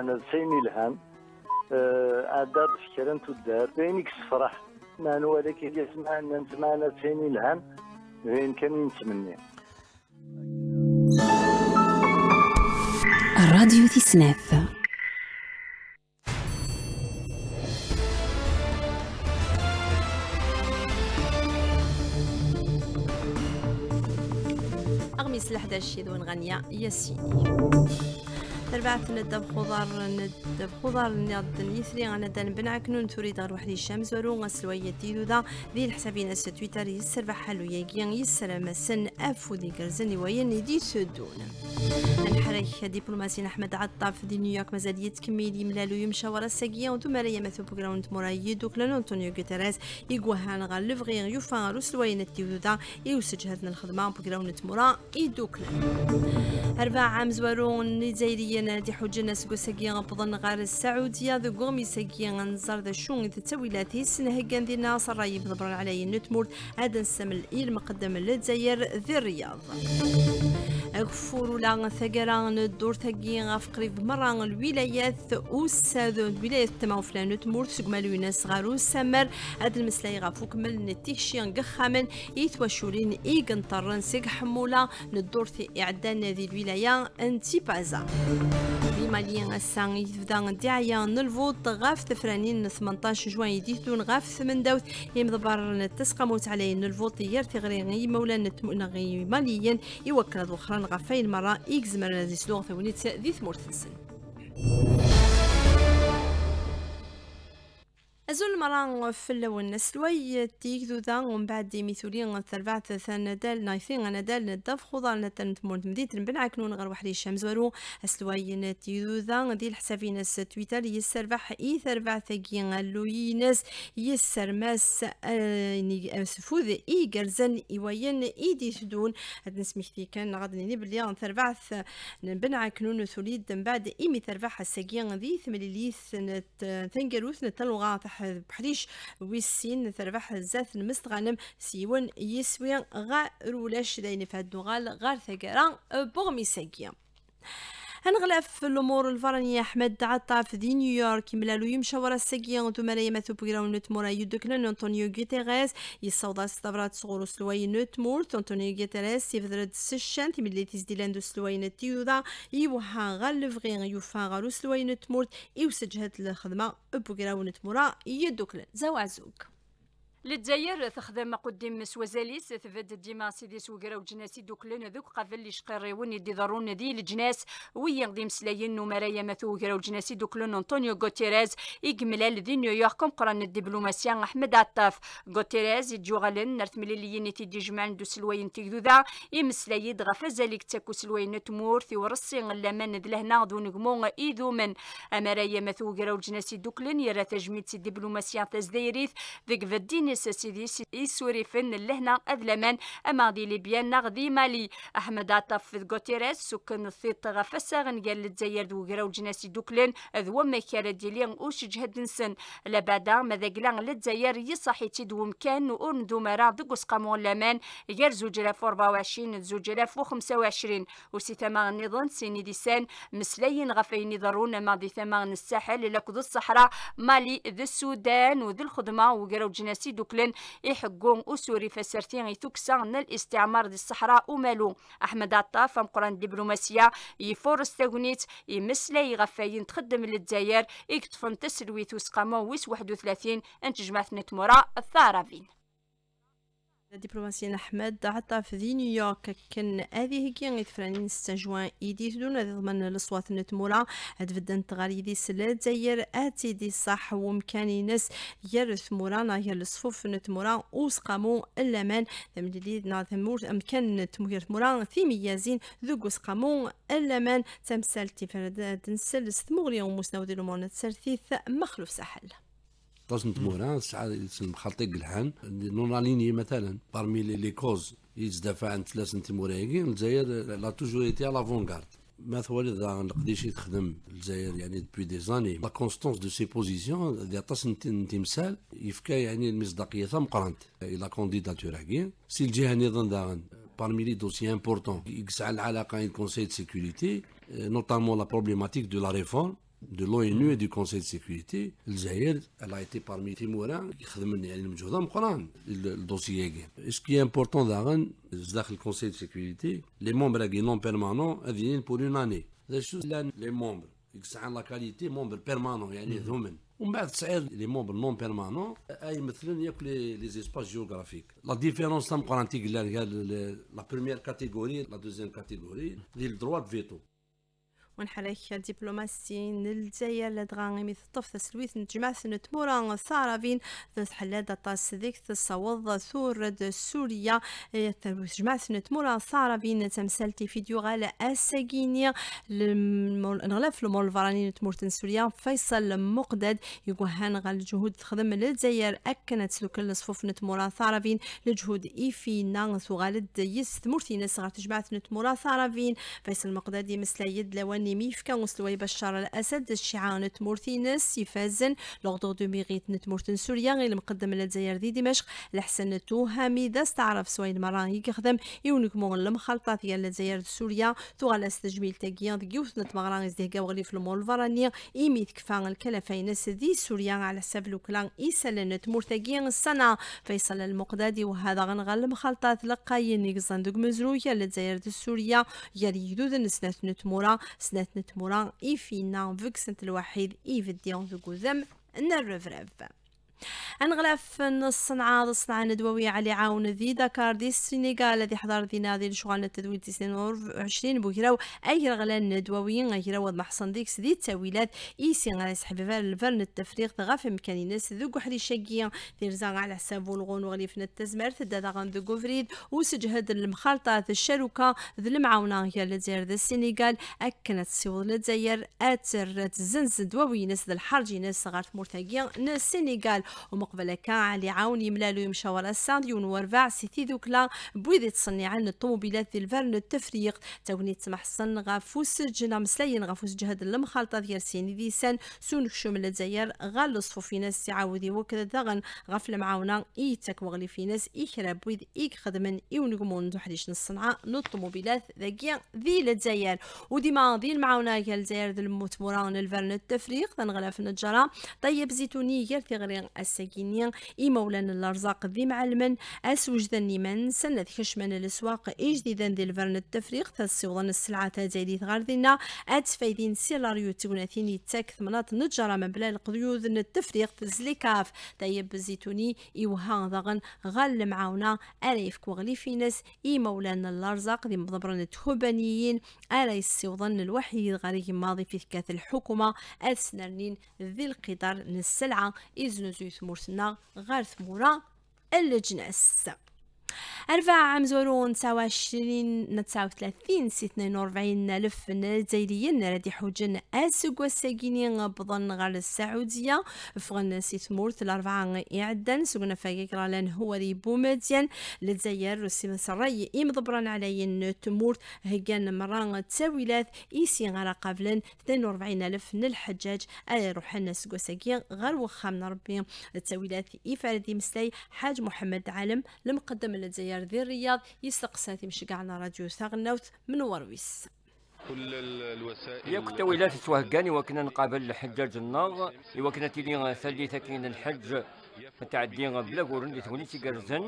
أنا زين الهام آه، أدار فكرة تدار بينك سفرح ما نوالك يسمع أن نسمع أنا زين الهام وين كان نتمنى الراديو تسناف أغمس داشي دون غنية ياسيني تربعت ندب خضر ندب خضر نض نيسري أنا دان بنعك نون تريد غير واحد الشمس ورو غسلوية تيدو ذا ذي الحسابين أس تويتر يسر بحالو يجي يسر مسن أفو ذي كرزني وين يدي سدون التاريخ دبلوماسي احمد عطاف دي نيويورك مازال يتكمل يملالو يمشى ورا الساقيه وانتم ماليا مثو بوغراوند مورا دوك لان انطونيو غوتيريز يغوهان غا لفغي يوفان روسلوين التيودا يوسج هذن الخدمه بوغراوند مورا يدوك أربع عام زوارون نيزايريين دي الناس كو ساقيه بظن غار السعوديه دو غومي ساقيه نزار ذا شون تتاويلات هيسن هكان ناصر صرايب بضبر علي نتمورد هذا نسمل المقدم للجزائر ذي الرياض أغفر لان ثقران الدور ثقي غاف بمران الولايات أوساد الولايات تمام فلان تمور سقما ويناس غارو سمر هاد المسلاي غافو كمل نتيشي قخامن يتوشولين إيقن طرن سيق حمولة ندور في إعدان هذه الولايات انتي بازا الماليين السان يفدا دعايا نلفوت غاف تفرانين 18 جوان ديتون غاف ثمن دوت يمضبار نتسقى موت علي نلفوت يير تغريني مولان غي ماليا يوكل اخرى غافين مرة إكزمر مرة زيسلوغ ثونيت ذي ثمور تنسن أزول مران اللون نسلوي تيك ذو ذا ومن بعد دي ميثولين ثربعت ثان دال نايثين أنا دال ندف خضر نتن تمورد مديت نبنعك نون غير واحد وحري زوارو أسلوي تيك ذو ذا دي الحسابين تويتر يسربح إي ثربع ثقين لوينس يسر ماس آه، آه، سفوذ إي قرزن وين إي دي سدون هاد نسميك تي كان غادي ني نبلي ثربعث نبنعك نون ثوليد من بعد إي مي ثربح الساقين ذي ثمليليث تنقروث نتلغا تحت بحريش ويسين تربح زات المست غنم سيون يسوين غا رولاش داين فهاد نغال غار ثقران بغمي ساقيه هنغلاف في الامور الفرنيه احمد عطاف دي نيويورك ملالو يمشاو ورا السكيان ثم لا يمثو مورا نتمورا أنتونيو انطونيو غيتيغيز يصودا صغور سلوي نتمور انتونيو غيتيغيز سيفدرد سشان تملي تيزديلان دو سلوي نتيوضا يوها غلف غير يوفا سلوي نوت تمورت يوسجهت الخدمه مورا نتمورا يدكن زوازوك للدزاير تخدم قدام مسوزاليس تفد ديما سيدي سوكرا وجناسي دوك لنا ذوك قبل لي شقريون يدي ضرون ذي الجناس ويا غدي مسلايين نمرايا مثوكرا وجناسي دوك لون انطونيو غوتيريز يقملال ذي نيويورك قران الدبلوماسيا احمد عطاف غوتيريز يجوغالن نرت مليليين دي جمعن دو سلوين تي تيكذوذا يمسلايد غفز عليك تاكو سلوين تمور في ورسي غلامان ذلهنا دون نقمو ايدو من امرايا مثوكرا وجناسي دوكلن يرى تجميد سي دبلوماسيا تزديريث ذيك فدين فن سيدي سوري فن لهنا أذلمان أما دي ليبيان نغدي مالي أحمد عطف غوتيريس سكن الثيط غفسا غنقال قال الجزائر دو غراو جناسي دوكلين ذو مكارة ديلين أوش جهد نسن لبادا ماذا قلان للجزائر يصحي تدوم كان نؤون دومارا دو قسقامون لامان غير زوج لاف 24 زوج وخمسة 25 وسي ثمان نظن سيني ديسان مسلاين غفين يضرون ماضي ثمان الساحل لكذو الصحراء مالي ذو السودان وذو الخدمة وقراو جناسي دوكلن يحقون أسوري فسرتين توكسان الاستعمار دي الصحراء ومالو أحمد عطاف مقران دبلوماسية يفورس تاغنيت يمسلا يغفاين تخدم للدزاير يكتفن تسلويت وسقامو ويس 31 انتجمعت نتمورا الثارفين الدبلوماسية أحمد عطا في نيويورك كان هذه كي غيثفراني نستجوان إيدي دون ضمن الأصوات نتمورا هاد فدان تغاري دي سلا داير آتي دي صح ومكاني ناس يرث مورانا هي الصفوف نتمورا وسقامو الأمان تمديدي نعثمور أمكان مورانا في ميازين ذوق سقامو الأمان تمثال تفرد تنسل ستموريا ومسنود لمورنا سرثيث مخلوف ساحل قسم تبوران ساعة الحان قلحان نوناليني مثلا بارمي لي كوز يتدافع عن ثلاث تيمورايين الجزائر لا توجور ايتي لا فونغارد ما ثوالي ذا نقديش يتخدم الجزائر يعني دبي دي زاني لا كونستونس دو سي بوزيسيون ذي عطاس تمثال يفكا يعني المصداقية ثم قرانت الى كونديداتور هاكي سي الجهة نظن ذا parmi les dossiers importants qui العلاقه la Conseil de sécurité, notamment la problématique de la réforme de l'ONU et du Conseil de sécurité. Zahir, elle a été parmi les dossier. Ce qui est important, c'est le Conseil de sécurité, les membres non permanents, viennent pour une année. Les membres, c'est la qualité, membres permanents, mhm. les membres non permanents, ils n'y les espaces géographiques. La différence, la première catégorie, la deuxième catégorie, c'est le droit de veto. ونحرك دبلوماسي للجزائر لدغان غيمي ثطف تسلويث نجماث نتمورا ثارافين ثحلادة طاس ذيك تصوض ثورد سوريا جماث نتمورا فين تمسلتي فيديو غالا أساقيني نغلف المول فراني نتمورتن سوريا فيصل مقدد يقوهان غال جهود تخدم للجزائر أكنت سلوك الصفوف نتمورا فين لجهود إيفي نان ثغالد يس ثمورتي نسغر تجماث نتمورا فين فيصل مقدد يمسلا يد لواني انيمي فكان وصلوا بشار الاسد الشعار تمورثينس يفازن لوغدو دو ميغيت نتمورتن سوريا غير مقدم للجزائر دي دمشق لحسن توهامي دا تعرف سوين مران يخدم يونك مون المخلطه ديال الجزائر سوريا تغلس تجميل تاكيا ديوث نتمغران يزدهكا وغلي في المول الفراني إيمي تكفان الكلفين سدي سوريا على حساب لوكلان إيسالن تمورتاكيان السنة فيصل المقدادي وهذا غنغل المخلطة تلقاين يقزن دوك مزروية للجزائر السورية يلي يدود نسنات نتمورا سنة ثلاث نتمورا إيفينا فوكسنت الوحيد إيفديون ذو قزم الرفرف انغلاف نص الصنعة الصنعة الندووية على عاون ذي دكار دي السنغال الذي حضر ذي نادي لشغال التدوير وعشرين بوكراو اي رغلان ندووي غير وض محصن ديكس ذي التاويلات اي ايسي غايس فال الفرن التفريغ غاف مكاني ناس ذو قحري شاقية ديرزا على حساب الغون وغليفنا التزمرت غان غنذو قفريد وسجهد المخالطة الشاروكا ذي المعاونة غير الجزائر ذا السنغال اكنت سيوض الجزائر اترت زنز دووي ناس ذا الحرجي ناس غارت مرتاقيا ناس السنغال ومقبل كاع عاون يملالو يمشاو ورا الساند يونور فاع سيتي دوكلا بويدي تصنيع عن الطوموبيلات ديال فرن التفريق تاوني تمحصن غافوس جنا مسلين غافوس جهد المخالطة ديال سيني ديسان سونك شمل الجزائر غال الصفوف ناس تعاودي وكذا دغن غفل معاونه ايتك وغلي في ناس يخرب بويد ايك خدمن يونقمون دوحديش الصنعاء نو الطوموبيلات ذاكيا ذي الجزائر وديما ذي المعاونة ديال الجزائر ديال الموت موراون الفرن التفريق تنغلا في النجرة طيب زيتوني غير تغري اي مولانا الأرزاق ذي معلمن أسوجدا نيمان سند خشمن الأسواق جديدا ذي الفرن التفريق تسيوضن السلعة تزايدي غاردنا أتفايدين سيلاريو توناثين يتاك ثمنات نتجرى من بلا القضيوذ التفريق تزليكاف طيب الزيتوني إوها ضغن غال معاونا أريف كوغلي في ناس مولانا الأرزاق ذي مضبرن تهبانيين أريس سيوضن الوحيد غريق ماضي في ثكاث الحكومة أتسنرنين ذي القدر نسلعة إزنوزو تمورتنا غير ثمورة اللجناس أربعة عام زورون تساوى عشرين تساوى ثلاثين ستنين وربعين ألف جزائريين ردي حوجن أسوق الساكنين بضن غير السعودية فغن سيت مورث الأربعة إعدن سوقنا فاقيك رالان هو ريبو مديان لتزاير رسيم مصري إيم ضبران علي تمورت هجان مران تساويلات إيسي غرا ثنين وربعين ألف من الحجاج أي روحنا سوق ساكين غير وخام ربي تساويلات إفردي مسلي حاج محمد عالم المقدم لتزاير الجزائر ذي الرياض يسقسى تمشي كاعنا راديو ساغناوت من ورويس كل الوسائل ياك تويلات سوهكاني وكنا نقابل الحجاج النار وكنا تيلي ثالثة كاين الحج تاع الدين بلا قرن اللي توني تيكرزن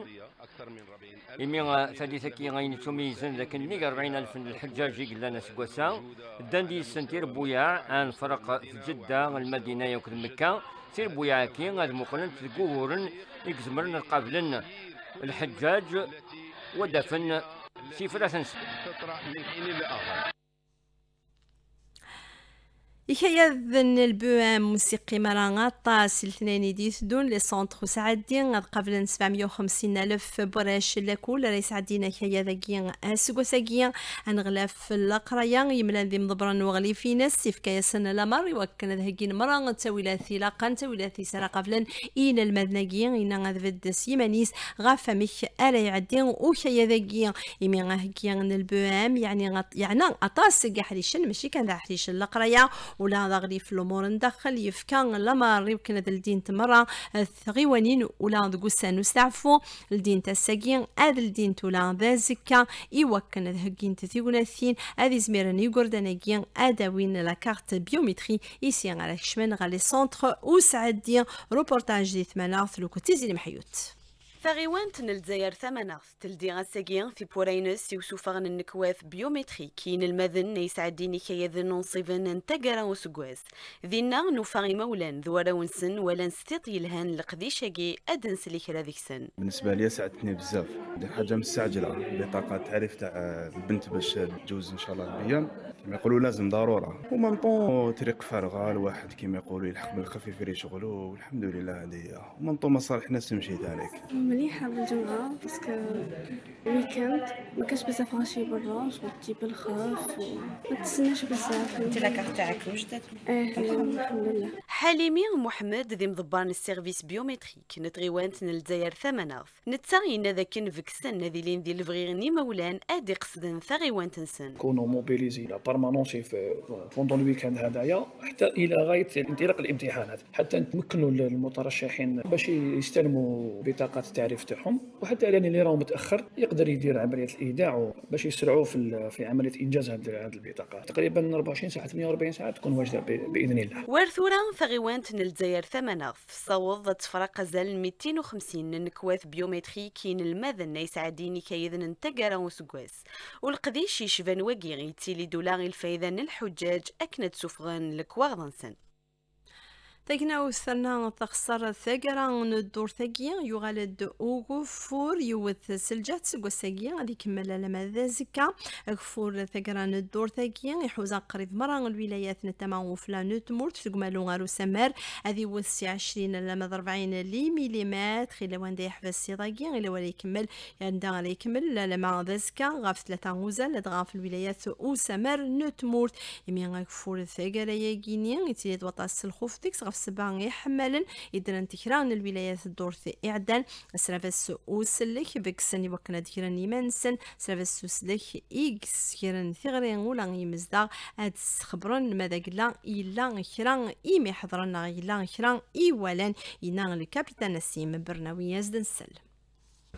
إمي ثالثة كي غاين تميزن لكن ني 40000 الحجاج قلنا سكوسا داندي سنتير بويا ان فرق في جدة المدينة وكل مكة سير بوياع كي غاد مقرن تقورن يكزمرن القافلن الحجاج ودفن في فرنسا يكيذن البوام موسيقي مران غطاس الاثنين دي ثدون لي سونتر سعدين غاد قبل 750 ألف براش لاكول ريس عدينا كيا ذاكي سكوساكي انغلاف القرايا يملا ذي مضبرن وغلي في ناس سيف كيا سن لامر يوكن ذهكي مران لاقا تاويلا ثي سرا قبلا إين المذناكي إن غاد فد سيمانيس غافا ميك ألا يعدين أو كيا ذاكي يمي غاهكي البوام يعني يعني أطاس كاع حريشن ماشي كان ذا حريشن القرايا ولا هذا غلي في الامور ندخل يفكا لا ماري يمكن هذا الدين تمرة ثغيوانين ولا ذقو سانو سعفو الدين تساقين هذا الدين تولا ذا زكا يوكن هذا تثيقنا الثين هذا زميرن يقردناكين هذا وين لا كارت بيومتري يسي على الشمن غالي سونتر وسعدين روبورتاج دي ثمانة لوكو تيزي المحيوت تاغيوانت نلدزاير ثمناغ تلدي غاساقيا في بورينس يوسفاغن النكواف بيومتري كين المذن كي كيذن نصيفن انتقرا وسقواز ذينا نوفاغ مولان ذوارا ونسن ولا نستيط يلهان لقديشاقي ادنس لي لذيك سن بالنسبة لي سعدتني بزاف دي حاجة مستعجلة بطاقة تعريف تاع البنت باش تجوز ان شاء الله البيان كما يقولوا لازم ضروره ومام طون طريق فارغه الواحد كما يقولوا يلحق بالخفيف ري شغلو والحمد لله هذه ومام طون مصالح ناس تمشي ذلك مليحه بالجمعه باسكو ويكاند ما كاش بزاف غاشي برا شغل تجيب الخوف وما تسناش بزاف انت لا كارت تاعك وجدت إيه، الحمد لله حليمي محمد ذي مضبان السيرفيس بيومتريك نتغيوانت للجزائر ثمنه نتا إنا ذاكن فيكسن ذي لين ذي الفغيغني مولان أدي قصدن ثغيوانت نسن كونو موبيليزي لا بار بيرمانونسي في فوندون الويكاند هذايا حتى الى غايه انطلاق الامتحانات حتى نتمكنوا المترشحين باش يستلموا بطاقات التعريف تاعهم وحتى الان اللي راهو متاخر يقدر يدير عمليه الايداع باش يسرعوا في في عمليه انجاز هذه البطاقه تقريبا 24 ساعه 48 ساعه تكون واجده باذن الله وارثورا ثغيوانت الجزائر ثمنه في صوض تفرق زل 250 نكواث بيومتري كين المذن يسعديني كيذن انتقرا وسكواس والقديش يشفن وقيغي تيلي دولار باغي الحجاج أكنت سفغن لكواغضنسن تاكنا وصلنا تخسر ثقرا ندور ثقيا يغالد اوغفور يوث سلجات سقو ساقيا غادي يكمل لما ذا زكا غفور ثقرا ندور ثقيا يحوزا قريب مرة الولايات نتما وفلا نتمورت سقو مالو غارو سمار هذه سي عشرين لما ضربعين لي ميليمات خيلا حفظ سي ضاقيا غيلا ولا يكمل ياندا غالا يكمل لما ذا زكا غاف ثلاثة غوزال غاف الولايات وسمار نتمورت يمين غفور ثقرا يا غينيا يتيلي وطاس الخوف ديكس غاف سبا يحملن حمالا إذن تكران الولايات الدورث إعدان سرافاس أوسلك بكسن وكنا دكران يمنسن سرافاس أوسلك إيكس كيران ثغرين ولا يمزدا هاد خبرن ماذا قلا إلا كران إيمي حضرنا إلا كران إيوالان ينان الكابيتان نسيم برناوي يزدن سل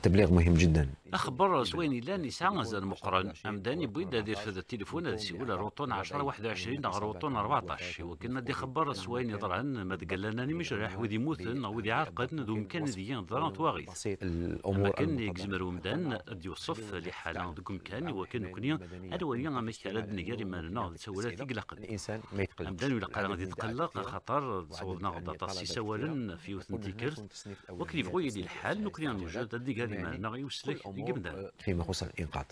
تبليغ مهم جدا أخبر سويني لا نساء مازال مقرن أمداني بويد دير في التليفون هذا سيقول روتون 10 21 روتون 14 وكان دي خبر سويني يضرعن ما تقلنا مش راح ودي موثن أو ودي عاقد ذو مكان ذي ينظر تواغيث الأمور كان يكزمر ومدان يوصف لحالة ذو مكان وكان كنيا هذا ويا ما كان نجاري ما لنا تسولات تقلق الإنسان ما يتقلق امداني ولا قال غادي يتقلق خطر تصور غدا طاسي سوالا في وثن تيكرت وكيف دي الحال نكري موجود هذيك ما لنا وسلك الجبنه فيما يخص الانقاذ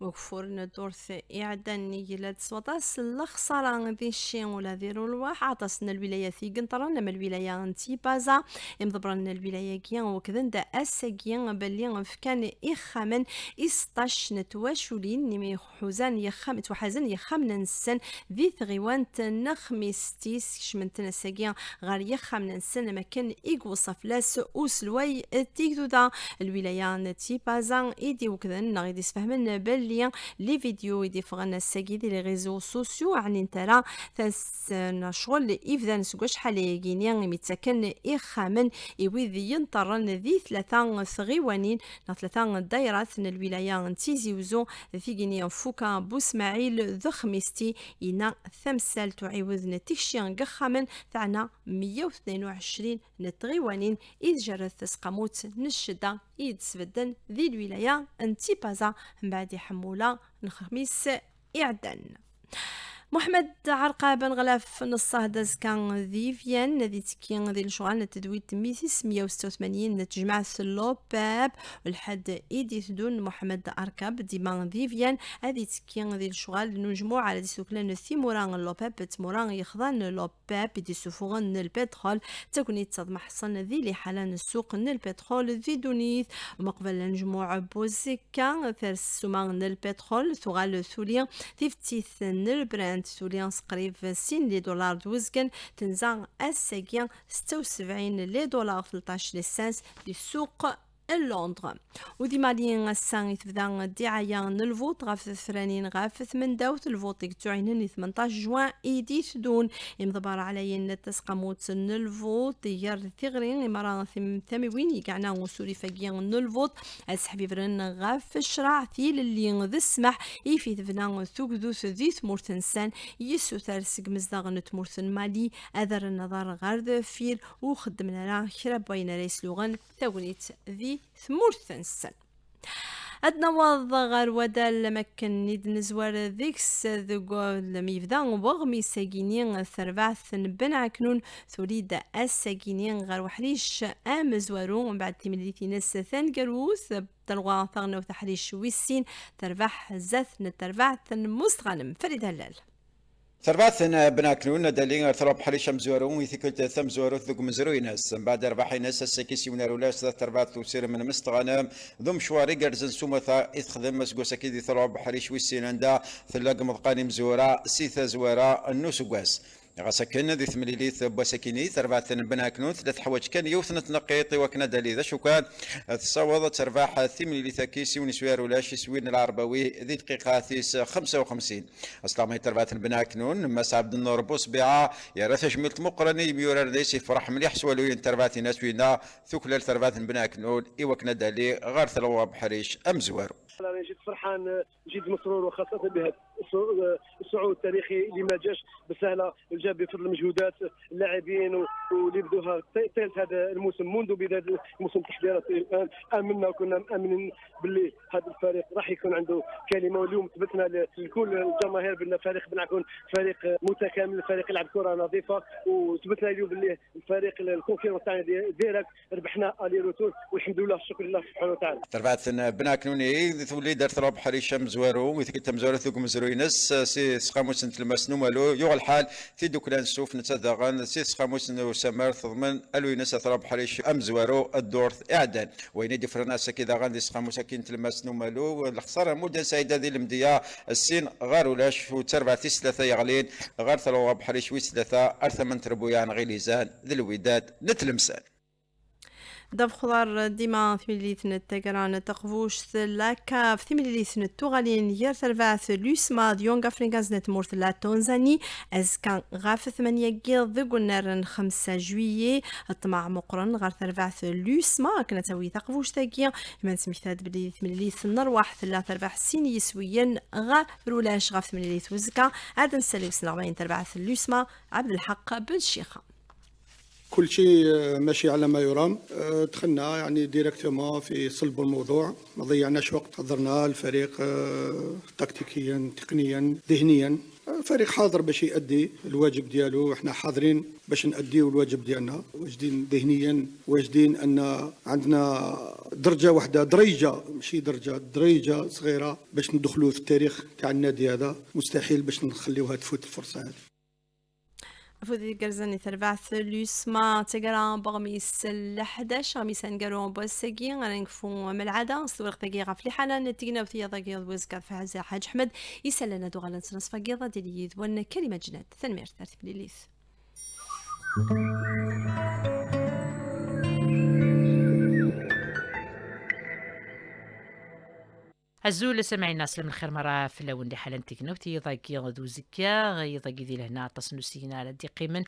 وكفورنا دورث إعدان نيلاد سوطاس الخسارة ذي الشين ولا ذي الواح عطاسنا الولاية في قنطرة نما الولاية انتي بازا امضبرنا الولاية كيان وكذن دا أسا كيان بلي كان إخامن إستاش نتواشولين نمي حوزان يخام توحزن يخام ننسن ذي ثغيوان تنخمي ستيس كشمن تنسا كيان غار يخام ننسن ما كان إيقو صفلاس أوسلوي تيكتو دا الولاية نتي بازا إيدي وكذن نغيدي سفهمن بل ليا لي فيديو يديفغنا الساكي دي لي ريزو سوسيو يعني انت راه ترى شغل إفذا سكوا شحال يجيني متسكن إخامن إويذي ينطرن ذي ثلاثة ثغيوانين ثلاثة دايرات الولاية تيزي وزو في جيني فوكا بو بوسماعيل ذخميستي ينا ثمسال تعيوذ نتيشيان قخامن تاعنا 122 نتغيوانين إذ جرت تسقموت نشدة سبدن ذي الولاية بازا من بعد حمولة الخميس إعدان محمد عرقاب غلاف نص هذا كان ذي فيان ذي تكين ذي الشغال نتدوي تميسي سمية وستة وثمانين نتجمع سلو باب الحد إيدي تدون محمد عرقاب ديما ذي فيان ذي تكين ذي الشغال نجمو على دي سوكلان ثي موران لو باب تموران يخضان لو باب دي سوفوغن البترول تكوني تضمح صن ذي لحالا السوق البترول ذي دونيث مقبل نجموع بوزيكا ثرس سومان البترول ثغال ثوليا ثفتيث البران تسوليانس قريب سين لي دولار دوزكن تنزا الساقية ستة وسبعين لي دولار سانس لسانس للسوق لندن وديما لين السان يتبدا الدعاية نلفوت غاف ثرانين غاف ثمن داوت الفوت يكتوعين تعينني 18 جوان ايدي يمضبار علي عليا تسقموت نلفوت يار ثغرين امرا ثمي وين يقعنا وصولي فاقيان نلفوت اسحبي فرن غاف الشراع في اللي ذا السمح يفي ثبنا ثوك ذو ثذي ثمورت نسان يسو ترسق مزدغن تمورت مالي اذر النظار غارد فير وخدمنا لا خرب بين ريس لغن تاونيت ذي ثنسن nsen وضع غار ودال مكن نيد نزوار ذيكس ذوق الميفدا وغمي ساقينين ثربعث بن عكنون ثريد الساقينين غير وحريش آم زوارو ومن بعد تمليتي ناس ثان قروث تلغوا ثغنو وثحريش ويسين تربح زاثن تربعثن مستغنم فريد هلال ثرباثن بناكلون دلين ثرب حريش زورو ويثيكل ثم زورو ثق مزرو يناس بعد ربح ينس السكيسي من الولاس ذا ثربات وسير من مستغنا ذم شواري قرزن سوما ثا إثخذ مسقو سكيدي ثرب حريش ويسينان دا ثلاق مضقاني مزورا سيثا زورا النوس غسكن ذي ثمليليث بوسكينيث أربعة بنا كنون ثلاث حواج كان يوثنا تنقيطي وكنا دالي ذا شو كان تصوض ترباح ثمليليث كيسي ونسوير ولاشي سوين العربوي ذي دقيقة ثيس 55 أسلام هي تربعة بنا كنون مس عبد النور بوسبعة يا رث ملت مقرني ميورا ليس فرح مليح سوالوين تربعة ناسوينا ثكلل تربعة بنا كنون وكنا دالي غارث ثلوة بحريش أمزوار أنا جد فرحان جد مسرور وخاصة بهذا صعود تاريخي اللي ما جاش بسهله جاء بفضل مجهودات اللاعبين واللي بدوها هذا الموسم منذ بدايه الموسم تحضيرات الان امنا وكنا مامنين باللي هذا الفريق راح يكون عنده كلمه واليوم ثبتنا لكل الجماهير بان فريق بن عكون فريق متكامل فريق يلعب كره نظيفه وثبتنا اليوم باللي الفريق الكونفيرونس تاعنا ديراك ربحنا الي روتور والحمد لله الشكر لله سبحانه وتعالى. تربعت بن كنوني تولي دارت ربح حريشة مزوارو ويتكتم زوارو ثوك مزوارو ديالو ينس آه، سي سقاموس نو مالو يوغ الحال في دوك لانسوف نتذاغن سي سقاموس وسمار تضمن الو ينس اثراب حريش ام زوارو الدور اعدان وين دي فرناسا كي داغان دي سقاموس كي نو مالو الخساره مدن سايده ذي المديه السين غار ولاش تربع تي ثلاثه يغلين غار ثلاثه بحريش ويس ثلاثه ارثمن تربويان غيليزان ذي الوداد نتلمسان داف خضر ديما في ثملي تنتقران تقفوش لاكا في ثملي تنتغالين ير ترفاث لوسما ديونغ افريكاز نتمورت لا تونزاني از كان غاف ثمانية جيل ذي قلنا خمسة جويي الطمع مقرن غار ترفاث لوسما كنا تاوي تقفوش تاقيا ما نسميتاد بلي ثملي نروح ثلاث ارباح سين يسويا غا رولاش غاف ثملي وزكا عاد نسالي وسنا غباين ترباث لوسما عبد الحق بن شيخه كل شيء آه، ماشي على ما يرام آه، دخلنا يعني ديريكتومون في صلب الموضوع ما ضيعناش وقت حضرنا الفريق آه، تكتيكيا تقنيا ذهنيا فريق حاضر باش يؤدي الواجب ديالو احنا حاضرين باش نأديو الواجب ديالنا واجدين ذهنيا واجدين ان عندنا درجه واحده دريجه ماشي درجه دريجه صغيره باش ندخلوا في التاريخ تاع النادي هذا مستحيل باش نخليوها تفوت الفرصه هذه فودي قرزني ثربع ثلوس ما تقران بغمي بغميس لحداش غميس انقرون بوساقي غنقفو ملعادة نصورق ثقي غاف لي حالا نتينا وثيا ضاقي وزكا فعزة حاج حمد يسالنا دو غالنس نصفا قيضة ديال يذ كلمة جناد تنمير ثلاث بليليث هزول الناس من الخير مرة في الاول دي حالا تكنوتي يضاقي غدو زكا يضاقي ذي لهنا تصنو سينا لدي قيمن